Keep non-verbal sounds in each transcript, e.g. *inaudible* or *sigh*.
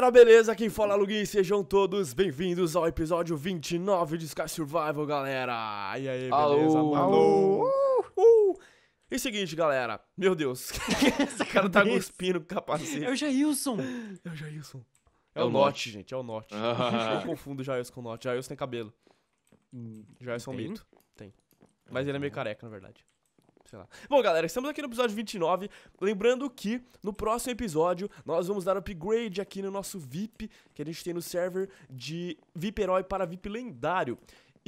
galera, beleza? Quem fala é Lugui, sejam todos bem-vindos ao episódio 29 de Sky Survival, galera! E aí, beleza, alô, Alô. Uh, uh. E seguinte, galera, meu Deus, *laughs* esse cara tá cuspindo com capacete. É o Jailson! É o Jailson. É, é o, o Norte, gente, é o Norte. *laughs* Eu confundo Jailson com o Norte. Jailson tem cabelo. Hum, Jailson um mito. Tem. Mas ele é meio careca, na verdade sei lá. Bom, galera, estamos aqui no episódio 29. Lembrando que no próximo episódio nós vamos dar upgrade aqui no nosso VIP que a gente tem no server de VIP Herói para VIP Lendário.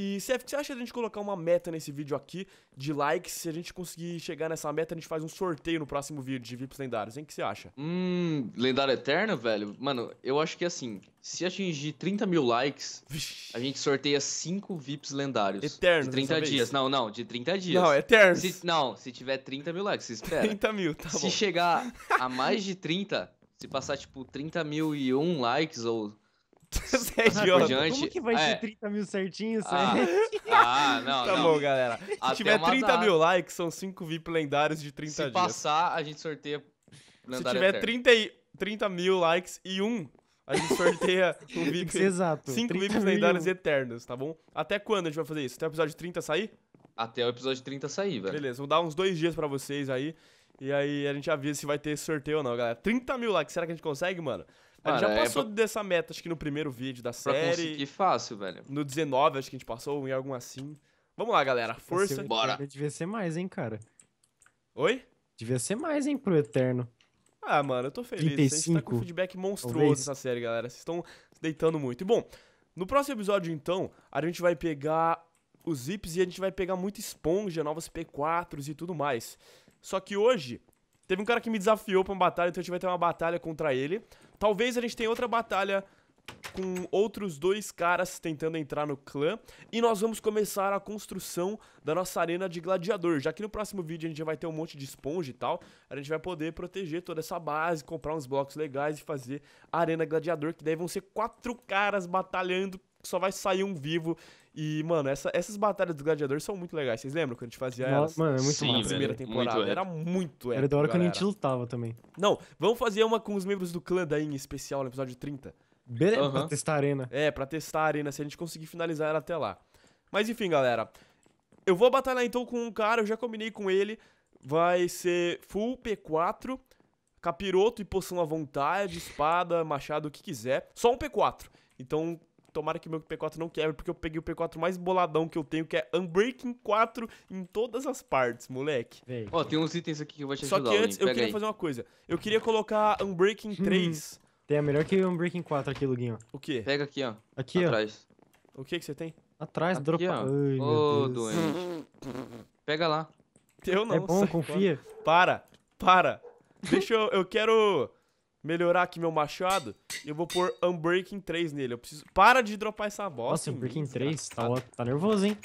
E, Seth, o é que você acha de a gente colocar uma meta nesse vídeo aqui de likes? Se a gente conseguir chegar nessa meta, a gente faz um sorteio no próximo vídeo de VIPs lendários. Hein? O que você acha? Hum, lendário eterno, velho? Mano, eu acho que assim, se atingir 30 mil likes, a gente sorteia 5 VIPs lendários. Eternos, De 30 dias. Vez. Não, não, de 30 dias. Não, eternos. não, se tiver 30 mil likes, espera. 30 *laughs* mil, tá bom. Se chegar a mais de 30, se passar tipo 30 mil e um likes ou você é horas. Diante, Como que vai é. ser 30 mil certinho, ah, ah, não, Tá não. bom, galera. Até Se tiver 30 data. mil likes, são 5 VIP lendários de 30 Se dias. Se passar, a gente sorteia Se tiver 30, 30 mil likes e um, a gente sorteia *laughs* um VIP. Exato. 5 VIPs lendários eternos, tá bom? Até quando a gente vai fazer isso? Até o episódio 30 sair? Até o episódio 30 sair, velho. Beleza, vou dar uns dois dias pra vocês aí. E aí a gente avisa se vai ter sorteio ou não, galera. 30 mil likes, será que a gente consegue, mano? Mano, ele é já passou é dessa meta, acho que no primeiro vídeo da série. Pra fácil, velho. No 19, acho que a gente passou, em algum assim. Vamos lá, galera. Força. Bora. Devia ser mais, hein, cara. Oi? Devia ser mais, hein, pro Eterno. Ah, mano, eu tô feliz. 35. A gente tá com um feedback monstruoso nessa série, galera. Vocês estão deitando muito. E bom, no próximo episódio, então, a gente vai pegar os zips e a gente vai pegar muita esponja, novas P4s e tudo mais. Só que hoje, teve um cara que me desafiou pra uma batalha, então a gente vai ter uma batalha contra ele. Talvez a gente tenha outra batalha com outros dois caras tentando entrar no clã. E nós vamos começar a construção da nossa arena de gladiador. Já que no próximo vídeo a gente vai ter um monte de esponja e tal, a gente vai poder proteger toda essa base, comprar uns blocos legais e fazer a arena gladiador, que daí vão ser quatro caras batalhando, só vai sair um vivo e, mano, essa, essas batalhas dos gladiadores são muito legais. Vocês lembram quando a gente fazia Nossa, elas? Mano, é muito Sim, massa. primeira temporada. É. Muito era muito épico, Era da hora galera. que a gente lutava também. Não, vamos fazer uma com os membros do clã daí em especial no episódio 30. Beleza, uhum. pra testar a arena. É, pra testar a arena, se a gente conseguir finalizar ela até lá. Mas enfim, galera. Eu vou batalhar então com um cara, eu já combinei com ele. Vai ser full P4, capiroto e poção à vontade, espada, machado, o que quiser. Só um P4. Então, tomara que meu P4 não quebre, porque eu peguei o P4 mais boladão que eu tenho, que é Unbreaking 4 em todas as partes, moleque. Ó, oh, tem uns itens aqui que eu vou te Só ajudar. Só que antes, eu queria aí. fazer uma coisa. Eu queria colocar Unbreaking 3. Hum. Tem é melhor que Unbreaking 4 aqui, Luguinho. O quê? Pega aqui, ó. Aqui, Atrás. ó. O que que você tem? Atrás, dropa. Ô, oh, doente. Pega lá. Eu não. É bom, confia. Para, para. Deixa eu... Eu quero melhorar aqui meu machado, eu vou pôr Unbreaking 3 nele. Eu preciso... Para de dropar essa bosta. Nossa, Unbreaking 3 tá, tá nervoso, hein?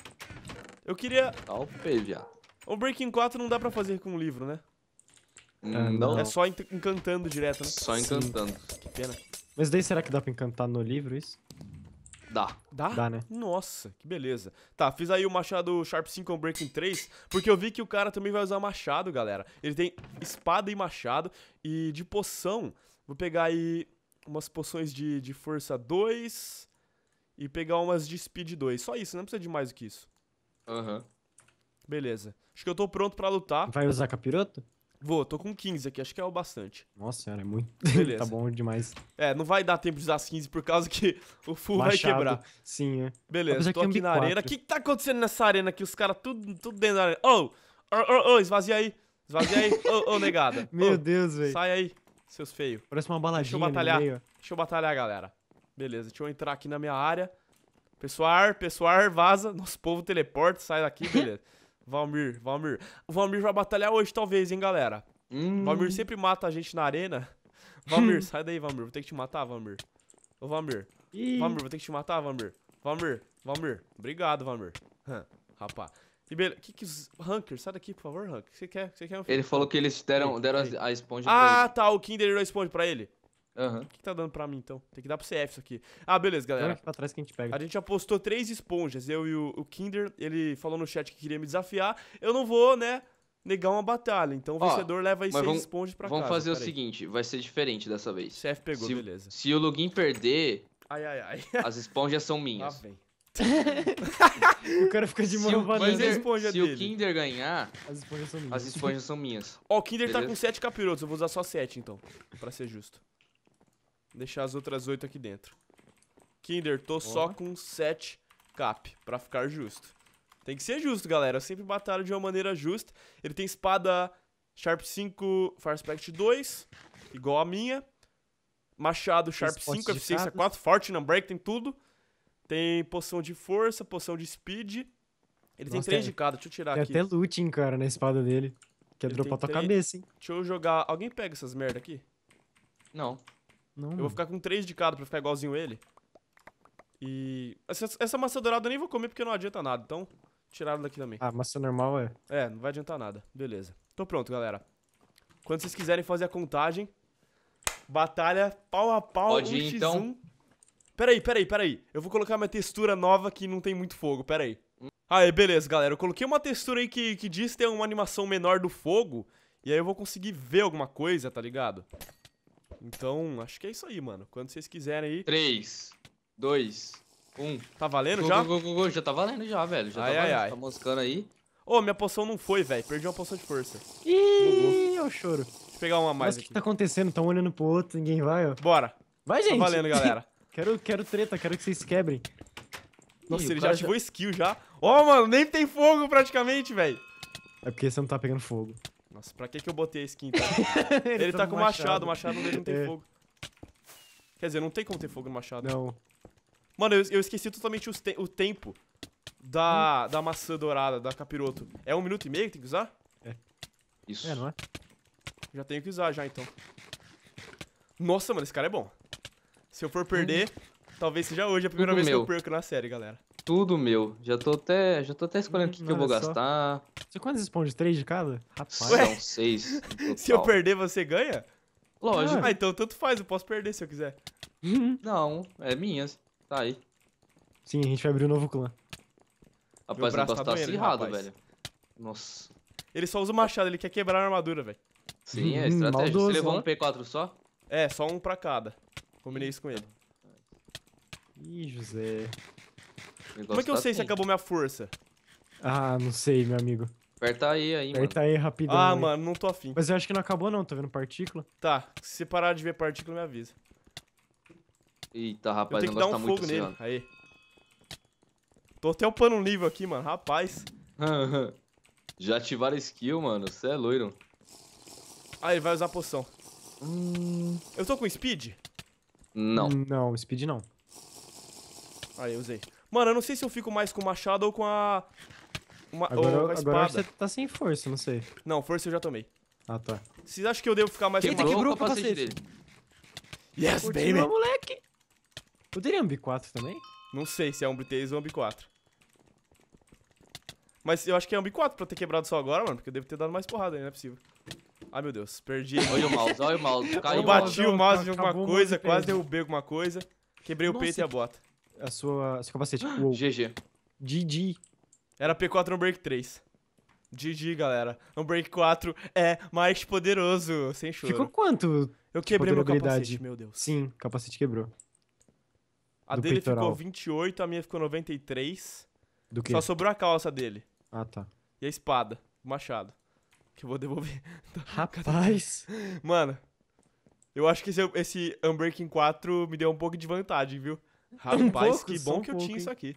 Eu queria... Tá o PVA. Unbreaking 4 não dá pra fazer com um livro, né? Hum, hum, não. É só encantando direto, né? Só encantando. Sim. Que pena. Mas daí será que dá pra encantar no livro isso? Dá. Dá? Dá, né? Nossa, que beleza. Tá, fiz aí o machado Sharp 5 unbreaking Breaking 3, porque eu vi que o cara também vai usar machado, galera. Ele tem espada e machado, e de poção, Vou pegar aí umas poções de, de força 2 e pegar umas de speed 2. Só isso, não precisa de mais do que isso. Aham. Uhum. Beleza. Acho que eu tô pronto pra lutar. Vai usar capiroto? Vou, tô com 15 aqui, acho que é o bastante. Nossa senhora, é muito. *laughs* Tá Beleza. tá bom demais. É, não vai dar tempo de usar as 15 por causa que o full vai quebrar. Sim, é. Beleza, tô aqui na arena. O que, que tá acontecendo nessa arena aqui? Os caras tudo, tudo dentro da arena. Oh! Oh, oh, oh, esvazia aí. Esvazia aí. Ô, oh, oh, negada. *laughs* Meu oh, Deus, velho. Sai aí seus feios. Parece uma baladinha Deixa eu batalhar. Deixa eu batalhar, galera. Beleza, deixa eu entrar aqui na minha área. Pessoal, pessoal, vaza. Nosso povo teleporta, sai daqui, beleza. *laughs* Valmir, Valmir. O Valmir vai batalhar hoje, talvez, hein, galera. Hum. Valmir sempre mata a gente na arena. *laughs* Valmir, sai daí, Valmir. Vou ter que te matar, Valmir. Ô, Valmir. Ih. Valmir, vou ter que te matar, Valmir. Valmir, Valmir. Obrigado, Valmir. Rapaz. Que beleza. Que que os... Hunker, sai daqui, por favor, Hunker. Que você quer? Que você quer um Ele falou que eles deram, deram a, a esponja ah, tá. O Kinder a esponja pra ele. Aham. Uhum. O que, que, tá dando pra mim, então? Tem que dar pro CF isso aqui. Ah, beleza, galera. Pra trás que a gente pega. A gente apostou três esponjas. Eu e o, o Kinder, ele falou no chat que queria me desafiar. Eu não vou, né? negar uma batalha. Então o Ó, vencedor leva aí seis vamos, esponjas pra vamos casa. Vamos fazer o aí. seguinte, vai ser diferente dessa vez. CF pegou, se, beleza. Se o login perder, ai, ai, ai. as esponjas são minhas. Ah, *laughs* o cara fica de mão Mas a esponja Se dele. o Kinder ganhar, as esponjas são minhas. As esponjas são minhas. Ó, o Kinder Beleza? tá com 7 capirotos, eu vou usar só 7 então, pra ser justo. Vou Deixar as outras 8 aqui dentro. Kinder, tô Boa. só com 7 cap, pra ficar justo. Tem que ser justo, galera. Eu sempre batalho de uma maneira justa. Ele tem espada Sharp 5, Fire Aspect 2, igual a minha. Machado Sharp 5, eficiência 4, Forte, Break, tem tudo. Tem poção de força, poção de speed. Ele Nossa, tem três de cada, deixa eu tirar tem aqui. Tem até looting, cara, na espada dele. Quer Ele dropar tua três... cabeça, hein? Deixa eu jogar... Alguém pega essas merda aqui? Não. Não. Eu vou ficar com três de cada pra ficar igualzinho ele. E... Essa, essa maçã dourada eu nem vou comer porque não adianta nada, então... Tiraram daqui também. Ah, maçã normal é? É, não vai adiantar nada. Beleza. tô então pronto, galera. Quando vocês quiserem fazer a contagem, batalha pau a pau, Pode um x1. Então. Peraí, peraí, peraí. Eu vou colocar uma textura nova que não tem muito fogo, peraí. Aí, beleza, galera. Eu coloquei uma textura aí que, que diz ter uma animação menor do fogo. E aí eu vou conseguir ver alguma coisa, tá ligado? Então, acho que é isso aí, mano. Quando vocês quiserem aí. 3, 2, 1. Tá valendo go, já? Go, go, já tá valendo já, velho. Já tá ai, tá ai, valendo. Ai. Tá moscando aí. Ô, oh, minha poção não foi, velho. Perdi uma poção de força. Ih, eu choro. Deixa eu pegar uma mais aqui. O que tá acontecendo? Tão olhando pro outro, ninguém vai, ó. Bora. Vai, tá gente. Tá valendo, galera. *laughs* Quero, quero treta, quero que vocês quebrem. Nossa, Ih, ele já ativou já... skill já. Ó, oh, mano, nem tem fogo praticamente, velho. É porque você não tá pegando fogo. Nossa, pra que que eu botei a skin, então? *laughs* ele, ele tá, tá com machado, o machado dele não tem é. fogo. Quer dizer, não tem como ter fogo no machado. Não. Mano, eu, eu esqueci totalmente te o tempo da, hum. da maçã dourada, da capiroto. É um minuto e meio que tem que usar? É. Isso. É, não é? Já tenho que usar já, então. Nossa, mano, esse cara é bom. Se eu for perder, talvez seja hoje a primeira Tudo vez meu. que eu perco na série, galera. Tudo meu. Já tô até, já tô até escolhendo o que, que eu hum, vou só. gastar. Você quantas esponjas? Três de cada? Rapaz. Ué? São seis. *laughs* Se eu perder, você ganha? Lógico. Ah, então tanto faz, eu posso perder se eu quiser. Uhum. Não, é minhas. Tá aí. Sim, a gente vai abrir um novo clã. Rapaz, o braço tá, tá acirrado, velho. Nossa. Ele só usa o machado, ele quer quebrar a armadura, velho. Sim, é hum, estratégia. Maldoso, Você levou um né? P4 só? É, só um pra cada. Combinei isso com ele. Ih, José. Como é que eu sei tá se acabou minha força? Ah, não sei, meu amigo. Aperta aí, aí, Aperta aí rapidão. Ah, mano, não tô afim. Mas eu acho que não acabou não, tá vendo partícula? Tá, se parar de ver partícula, me avisa. Eita, rapaz, eu tenho que dar um tá fogo assim, nele. Assim, aí. Tô até upando um nível aqui, mano, rapaz. *laughs* Já ativaram skill, mano, você é loiro. Ah, ele vai usar a poção. Hum... Eu tô com speed? Não. Não, speed não. Aí, usei. Mano, eu não sei se eu fico mais com o machado ou com a... Uma, agora, ou a espada. Agora você tá sem força, não sei. Não, força eu já tomei. Ah, tá. Vocês acham que eu devo ficar mais... Quem quebrou o capacete dele? Yes, baby! moleque! Poderia um B4 também? Não sei se é um B3 ou um B4. Mas eu acho que é um B4 pra ter quebrado só agora, mano. Porque eu devo ter dado mais porrada, né? não é possível. Ai, meu Deus, perdi. Olha o mouse, olha o mouse. *laughs* Caiu. Eu bati o mouse em alguma coisa, quase derrubei alguma coisa. Quebrei Nossa, o peito e a bota. A sua. Seu capacete. Ah, Uou. GG. GG. Era P4 no Break 3. GG, galera. No Break 4 é mais poderoso. Sem choro. Ficou quanto? Eu quebrei meu capacete, meu Deus. Sim, capacete quebrou. A Do dele peitoral. ficou 28, a minha ficou 93. Do quê? Só sobrou a calça dele. Ah, tá. E a espada, o machado que eu vou devolver. *laughs* Tá, Rapaz! Mano, eu acho que esse, esse Unbreaking 4 me deu um pouco de vantagem, viu? Rapaz, um pouco, que bom um que eu pouco, tinha hein? isso aqui.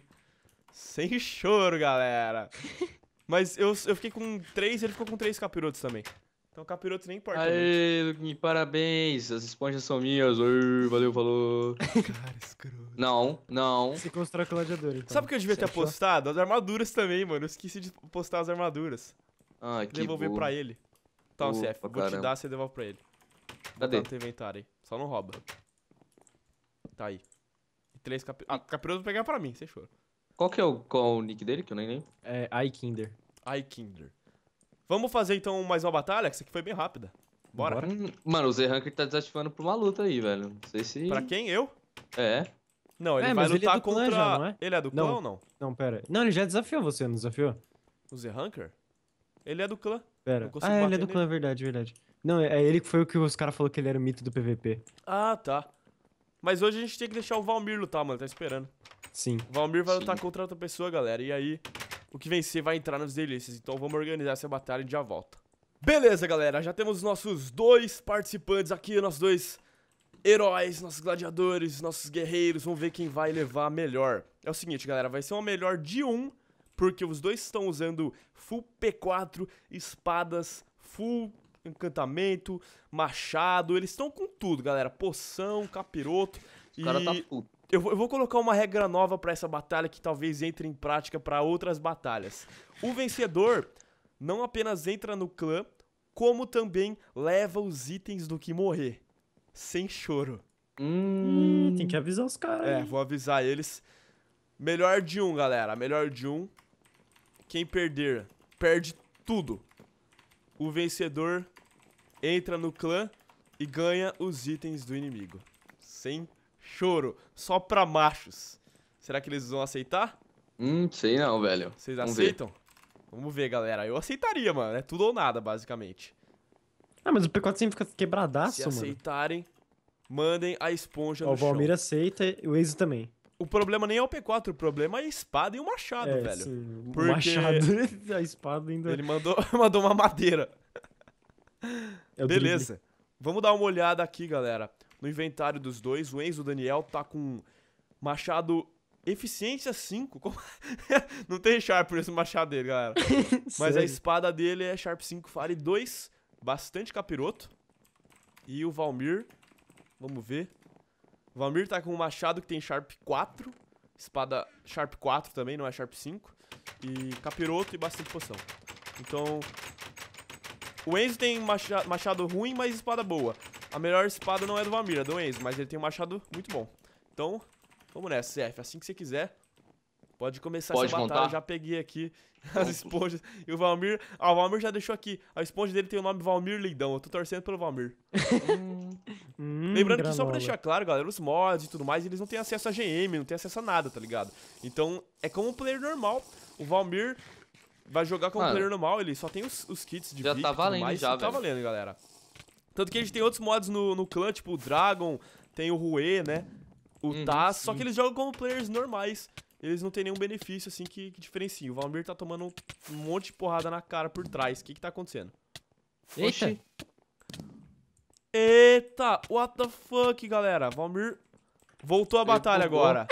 Sem choro, galera. *laughs* Mas eu, eu fiquei com três, ele ficou com três capirotos também. Então capiroto nem importa. Aê, Luquinho, parabéns. As esponjas são minhas. Ui, valeu, falou. *laughs* Cara, escroto. Não, não. Se constrói com gladiador, então. Sabe o que eu devia Você ter achou? apostado? As armaduras também, mano. Eu esqueci de postar as armaduras. Ah, que Devolver burro. pra ele. Tá, um CF. Vou caramba. te dar, você devolve pra ele. Cadê? Tá no teu inventário aí. Só não rouba. Tá aí. E três cap... Ah, capiroto pegar pra mim, você chora. Qual que é o, qual o nick dele que eu nem lembro? É iKinder. iKinder. Vamos fazer então mais uma batalha, que essa aqui foi bem rápida. Bora. Bora. Mano, o Z-Ranker tá desativando pra uma luta aí, velho. Não sei se... Pra quem? Eu? É. Não, ele é, vai lutar ele é contra... Já, não é? Ele é do clã não. ou não? Não, pera. Não, ele já desafiou você, não desafiou? O Z-Ranker? Ele é do clã. Pera. Ah, ele é do nele. clã, verdade, verdade. Não, é, é, ele que foi o que os caras falaram que ele era o mito do PVP. Ah, tá. Mas hoje a gente tem que deixar o Valmir lutar, mano. Tá esperando. Sim. O Valmir vai Sim. lutar contra outra pessoa, galera. E aí, o que vencer vai entrar nos delícias. Então vamos organizar essa batalha e já volta. Beleza, galera. Já temos nossos dois participantes aqui, nossos dois heróis, nossos gladiadores, nossos guerreiros. Vamos ver quem vai levar a melhor. É o seguinte, galera. Vai ser uma melhor de um porque os dois estão usando full P4, espadas, full encantamento, machado, eles estão com tudo, galera. Poção, capiroto. O e... cara tá Eu vou, eu vou, colocar uma regra nova para essa batalha que talvez entre em prática para outras batalhas. O vencedor não apenas entra no clã, como também leva os itens do que morrer. Sem choro. Hum, tem que avisar os caras. É, vou avisar eles. Melhor de um, galera. Melhor de um. Quem perder, perde tudo. O vencedor entra no clã e ganha os itens do inimigo. Sem choro. Só pra machos. Será que eles vão aceitar? Hum, sei não, velho. Vocês Vamos aceitam? Ver. Vamos ver, galera. Eu aceitaria, mano. É tudo ou nada, basicamente. Ah, mas o P4 sempre fica quebradaço, Se mano. Se aceitarem, mandem a esponja Ó, no O Valmir chão. aceita e o Enzo também. O problema nem é o P4, o problema é a espada e o machado, é, velho. Sim, o machado *laughs* a espada ainda. Ele mandou, *laughs* mandou uma madeira. É Beleza. Drible. Vamos dar uma olhada aqui, galera. No inventário dos dois, o Enzo Daniel tá com machado eficiência 5. *laughs* Como... Não tem Sharp nesse machado dele, galera. Mas a espada dele é Sharp 5 Fire 2, bastante capiroto. E o Valmir, vamos ver. O Valmir tá com um machado que tem Sharp 4. Espada Sharp 4 também, não é Sharp 5. E capiroto e bastante poção. Então. O Enzo tem macha machado ruim, mas espada boa. A melhor espada não é do Vamir, é do Enzo, mas ele tem um machado muito bom. Então, vamos nessa, CF. Assim que você quiser. Pode começar Pode essa montar. batalha, já peguei aqui *laughs* as esponjas. E o Valmir. Ah, o Valmir já deixou aqui. A esponja dele tem o nome Valmir Leidão. Eu tô torcendo pelo Valmir. *laughs* hum, Lembrando granola. que só pra deixar claro, galera, os mods e tudo mais, eles não têm acesso a GM, não têm acesso a nada, tá ligado? Então, é como um player normal. O Valmir vai jogar como um player normal, ele só tem os, os kits de Já VIP, tá valendo, mais, já, Tá valendo, galera. Tanto que a gente tem outros mods no, no clã, tipo o Dragon, tem o Rue, né? O uhum, Taz, só que uhum. eles jogam como players normais eles não têm nenhum benefício, assim, que, que diferencie. O Valmir tá tomando um monte de porrada na cara por trás. O que que tá acontecendo? Eita! Oxi. Eita! What the fuck, galera? Valmir voltou a ele batalha bugou. agora.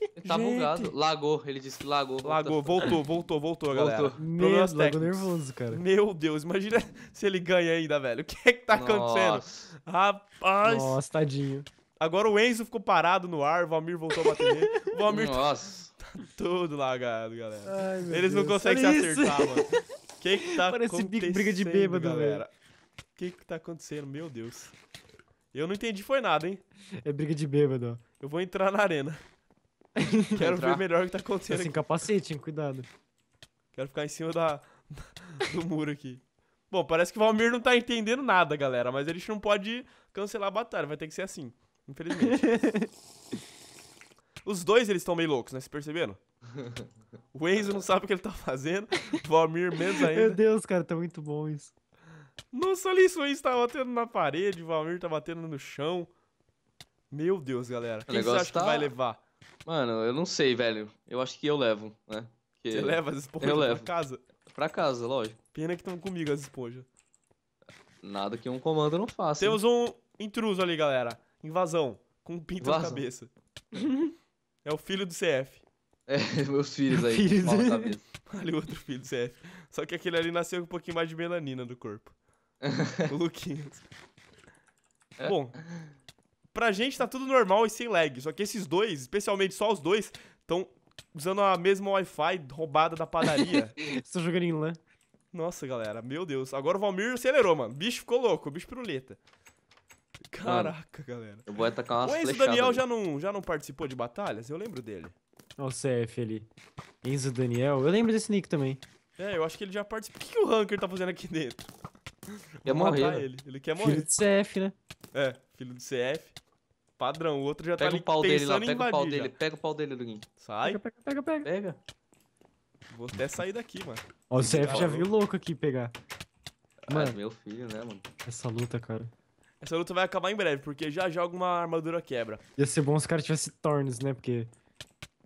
Ele tá bugado. Lagou, ele disse que lagou. Lagou, voltou, voltou, voltou, galera. Voltou. Meu, lagou nervoso, cara. Meu Deus, imagina *laughs* se ele ganha ainda, velho. O que é que tá Nossa. acontecendo? Rapaz! Nossa, tadinho. Agora o Enzo ficou parado no ar, o Valmir voltou a bater O Valmir tá Nossa. tá todo lagado, galera. Ai, Eles não conseguem Olha se isso. acertar, mano. O que que tá Parece acontecendo, briga de bêbado, galera? O que que tá acontecendo? Meu Deus. Eu não entendi foi nada, hein? É briga de bêbado. Eu vou entrar na arena. *laughs* Quero entrar. ver melhor o que tá acontecendo Tá sem assim, capacete, hein? Cuidado. Quero ficar em cima da, *laughs* do muro aqui. Bom, parece que o Valmir não tá entendendo nada, galera. Mas a gente não pode cancelar a batalha. Vai ter que ser assim. Infelizmente. Os dois, eles estão meio loucos, né? Vocês perceberam? O Enzo não sabe o que ele tá fazendo. O Valmir menos ainda. Meu Deus, cara, tá muito bom isso. Nossa, olha isso. O Enzo tá batendo na parede, o Valmir tá batendo no chão. Meu Deus, galera. Quem você acha tá... que vai levar? Mano, eu não sei, velho. Eu acho que eu levo, né? Você leva as esponjas eu levo. casa? Pra casa, lógico. Pena que estão comigo as esponjas. Nada que um comando não faça. Temos hein? um intruso ali, galera. Invasão. Com pinta pinto na cabeça. é o filho do CF. É, *laughs* meus filhos aí. Filhos. Olha o outro filho do CF. Só que aquele ali nasceu com um pouquinho mais de melanina do corpo. o Luquinhos. É. Bom, pra gente tá tudo normal e sem lag. Só que esses dois, especialmente só os dois, estão usando a mesma Wi-Fi roubada da padaria. Estou *laughs* jogando em LAN. Nossa, galera, meu Deus. Agora o Valmir acelerou, mano. bicho ficou louco, bicho piruleta. Caraca, galera. Eu vou atacar umas O Enzo Daniel já não, já não participou de batalhas? Eu lembro dele. Olha o CF ali. Enzo Daniel. Eu lembro desse nick também. É, eu acho que ele já participou. O que, que o Hunker tá fazendo aqui dentro? Quer morrer. Matar né? ele. ele quer morrer. Filho do CF, né? É, filho do CF. Padrão, o outro já tá pega tá o pau dele lá, pega o pau já. dele, pega o pau dele, Luguinho. Sai. Pega, pega, pega, pega. Vou até sair daqui, mano. Ó, o CF tá já viu louco aqui pegar. Ah, é mano, meu filho, né, mano? Essa luta, cara. Essa luta vai acabar em breve, porque já já alguma armadura quebra. Ia ser bom se o cara tivesse Thorns, né? Porque.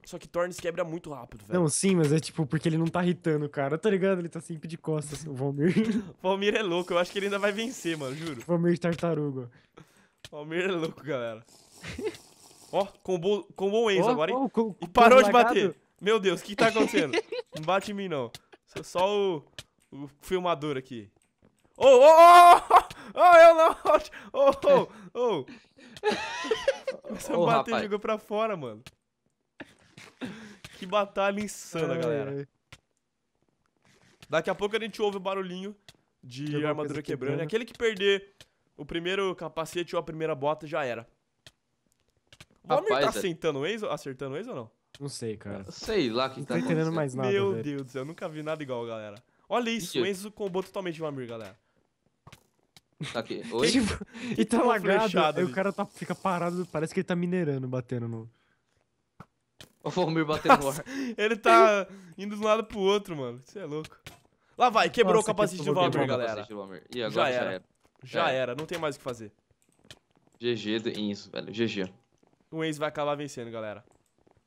Só que Thorns quebra muito rápido, velho. Não, sim, mas é tipo, porque ele não tá irritando o cara, tá ligado? Ele tá sempre de costas, o Valmir. *laughs* Valmir é louco, eu acho que ele ainda vai vencer, mano, juro. Valmir tartaruga. Valmir é louco, galera. Ó, oh, combou, combou o Enzo oh, agora, hein? Oh, e parou de lagado. bater. Meu Deus, o que tá acontecendo? não bate em mim, não. Só, só o, o filmador aqui. Ô, ô, ô! Ô, ô, ô. Essa bater bateu jogou pra fora, mano. Que batalha insana, é, galera. É. Daqui a pouco a gente ouve o barulhinho de armadura quebrando. quebrando. Aquele que perder o primeiro capacete ou a primeira bota já era. O Vamir tá é acertando o ex, acertando o ex ou não? Não sei, cara. Sei lá que não tá Não tô entendendo mais nada, Meu velho. Deus do céu, eu nunca vi nada igual, galera. Olha isso, o Enzo combou totalmente o Vamir, galera. Tá aqui. *laughs* Oi? tipo, e tá tipo lagado, aí o cara tá, fica parado, parece que ele tá minerando, batendo no... O Volmir *laughs* batendo no ar. Ele tá indo de um lado pro outro, mano. Isso é louco. Lá vai, quebrou Nossa, o capacete do Valmir, galera. E agora já, já era. era. Já é. era, não tem mais o que fazer. GG do Enzo, velho. GG. O Enzo vai acabar vencendo, galera.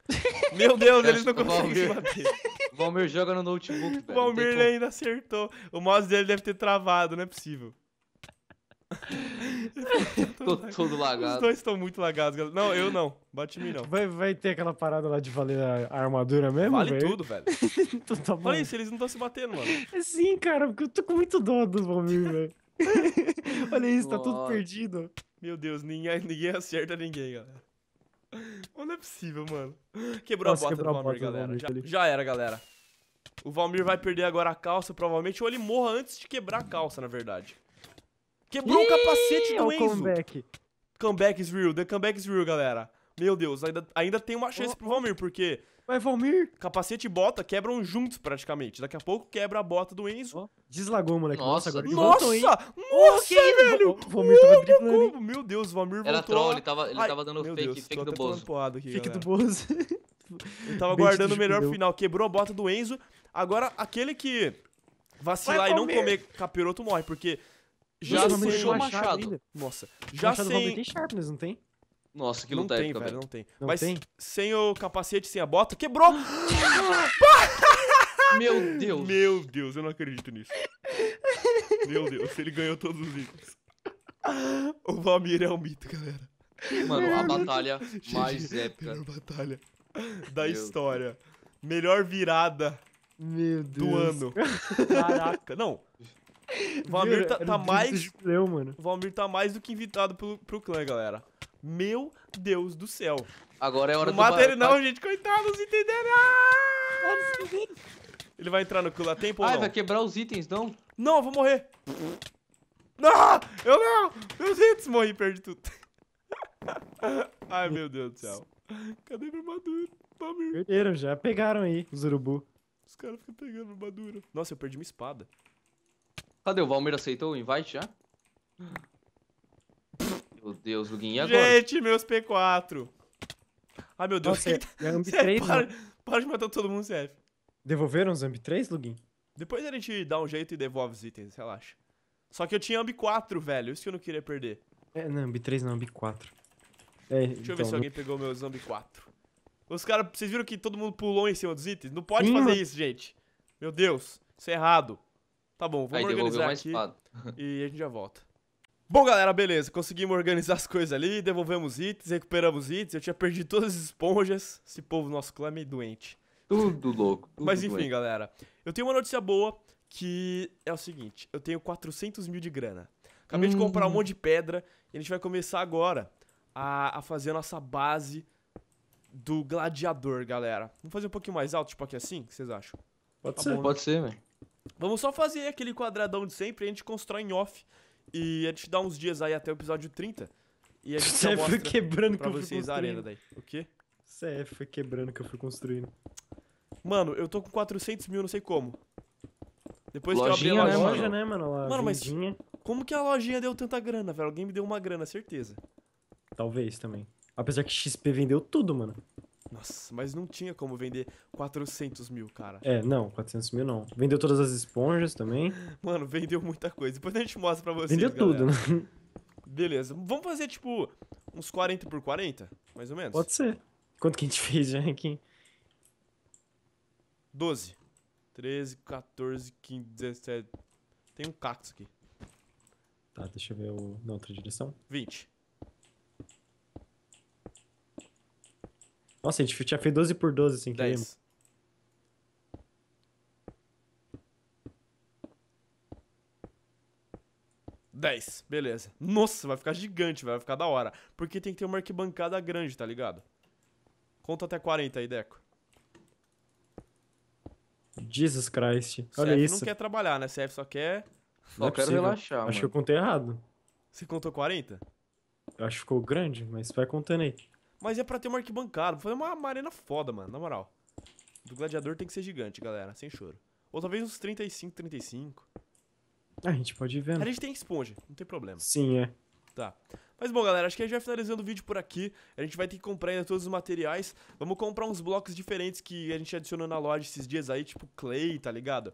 *laughs* Meu Deus, eles não conseguem bater. O Valmir joga no notebook, velho. O Valmir ainda acertou. O mouse dele deve ter travado, não é possível. *laughs* É tô todo lagado. Os dois estão muito lagados, galera. Não, eu não. Bate em mim, não. Vai, vai ter aquela parada lá de valer a, armadura mesmo, Vale véio? tudo, velho. *laughs* Então tá bom. Olha isso, eles não estão se batendo, mano. Sim, cara, porque eu tô com muito dó do Valmir, velho. *laughs* Olha isso, Nossa. tá tudo perdido. Meu Deus, ninguém, ninguém acerta ninguém, galera. Não é possível, mano. Quebrou Nossa, a bota quebrou do Valmir, galera. Do já, já era, galera. O Valmir vai perder agora a calça, provavelmente, ou ele morra antes de quebrar a calça, na verdade. Quebrou Ih, o capacete do Enzo. Comeback. comeback is real, the comeback is real, galera. Meu Deus, ainda, ainda tem uma chance oh, pro Valmir, porque... Vai, Valmir! Capacete e bota quebram juntos, praticamente. Daqui a pouco quebra a bota do Enzo. Oh, deslagou, moleque. Nossa, agora Nossa! Voltou, nossa, nossa velho! O Valmir tava driblando. Meu Deus, o Valmir voltou. Era troll, ele tava, ele tava dando fake, Deus, fake do Bozo. Aqui, fake galera. do Bozo. ele tava *laughs* guardando o melhor final. Quebrou a bota do Enzo. Agora, aquele que vacilar vai, e não comer capiroto morre, porque já Nossa, sem o Machado. Nossa, já machado sem... tem Sharpness, não tem? Nossa, que não tem, épica, velho. Não tem, não Mas tem? sem o capacete, sem a bota, quebrou! *gasps* Meu Deus! Meu Deus, eu não acredito nisso. Meu Deus, ele ganhou todos os itens. O Valmir é um mito, galera. Mano, a batalha mais épica. Melhor batalha da Meu história. Melhor virada Meu Deus. do ano. *laughs* Caraca. Não, Valmir tá, tá mais. Deu, mano. Valmir tá mais do que invitado pro, pro clã, galera. Meu Deus do céu. Agora é hora não do. Mata ele não, gente. Coitado, não se entenderam. Ele vai entrar no clã a tempo Ai, ou não? vai quebrar os itens, não? Não, eu vou morrer. Não! Eu não! Meus itens morri, perdi tudo. *laughs* Ai, meu Deus do céu. Cadê minha armadura? Perderam já. Pegaram aí os urubu. Os caras ficam pegando armadura. Nossa, eu perdi minha espada. Cadê o Valmir aceitou o invite já? Meu Deus, Luguinho, e agora? Gente, meus P4. Ai, meu Deus. Nossa, *laughs* é, é Ambi 3, para, né? para, de matar todo mundo, CF. Devolveram os Ambi 3, Luguinho? Depois a gente dá um jeito e devolve os itens, relaxa. Só que eu tinha Ambi 4, velho. Isso que eu não queria perder. É, não, Ambi 3 não, Ambi 4. É, Deixa então, eu ver então, se alguém pegou meus Ambi 4. Os caras, vocês viram que todo mundo pulou em cima dos itens? Não pode Sim, fazer isso, gente. Meu Deus, isso é errado. Tá bom, vamos Aí, organizar aqui *laughs* e a gente já volta. Bom, galera, beleza. Conseguimos organizar as coisas ali, devolvemos itens, recuperamos itens. Eu tinha perdido todas as esponjas. Esse povo nosso clã é meio doente. Tudo louco. *laughs* Tudo Mas enfim, doente. galera. Eu tenho uma notícia boa que é o seguinte. Eu tenho 400 mil de grana. Acabei hum. de comprar um monte de pedra e a gente vai começar agora a, a fazer a nossa base do gladiador, galera. Vamos fazer um pouquinho mais alto, tipo aqui assim? O que vocês acham? Pode tá ser, bom, né? pode né? ser, velho. Vamos só fazer aquele quadradão de sempre e a gente constrói em off. E a gente dá uns dias aí até o episódio 30. E a gente Você foi quebrando pra que eu vocês a arena daí. O quê? CF foi quebrando que eu fui construindo. Mano, eu tô com 400 mil, não sei como. Depois lojinha, que eu abri a né, loja. Né, loja, né, mano? A mano, vendinha. mas como que a lojinha deu tanta grana, velho? Alguém me deu uma grana, certeza. Talvez também. Apesar que XP vendeu tudo, mano. Nossa, mas não tinha como vender 400 mil, cara. É, não, 400 mil não. Vendeu todas as esponjas também. *laughs* Mano, vendeu muita coisa. Depois a gente mostra pra vocês. Vendeu galera. tudo, né? Beleza. Vamos fazer, tipo, uns 40 por 40, mais ou menos? Pode ser. Quanto que a gente *laughs* fez já aqui? 12. 13, 14, 15, 17. Tem um cacto aqui. Tá, deixa eu ver o... na outra direção. 20. 20. Nossa, a gente tinha feito 12 por 12 sem querer. 10. Dez, beleza. Nossa, vai ficar gigante, vai ficar da hora. Porque tem que ter uma arquibancada grande, tá ligado? Conta até 40 aí, Deco. Jesus Christ. Olha CF isso. não quer trabalhar, né? CF só quer... Não, quer é quero relaxar, Acho mano. que eu contei errado. Você contou 40? Eu acho que ficou grande, mas vai contando aí. Mas é pra ter uma arquibancada. Vou fazer uma, uma arena foda, mano, na moral. Do gladiador tem que ser gigante, galera, sem choro. Ou talvez uns 35, 35. A gente pode ver. né? A gente tem esponja, não tem problema. Sim, é. Tá. Mas bom, galera, acho que a gente vai finalizando o vídeo por aqui. A gente vai ter que comprar ainda todos os materiais. Vamos comprar uns blocos diferentes que a gente adicionou na loja esses dias aí, tipo clay, tá ligado?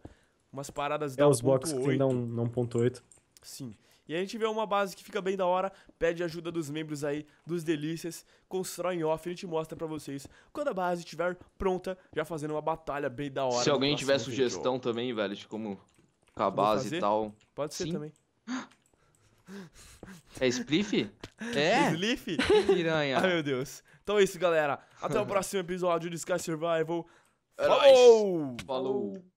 Umas paradas é, da 1.8. É, os blocos que tem da 1.8. Sim. E a gente vê uma base que fica bem da hora, pede ajuda dos membros aí, dos delícias, constrói em off e a gente mostra pra vocês quando a base estiver pronta, já fazendo uma batalha bem da hora. Se alguém tiver sugestão também, velho, de como com a base e tal. Pode ser Sim. também. *gasps* É Spliff? *laughs* É? Spliff? Piranha. *laughs* Ai, meu Deus. Então é isso, galera. Até o próximo episódio de Sky Survival. É Falou! Falou!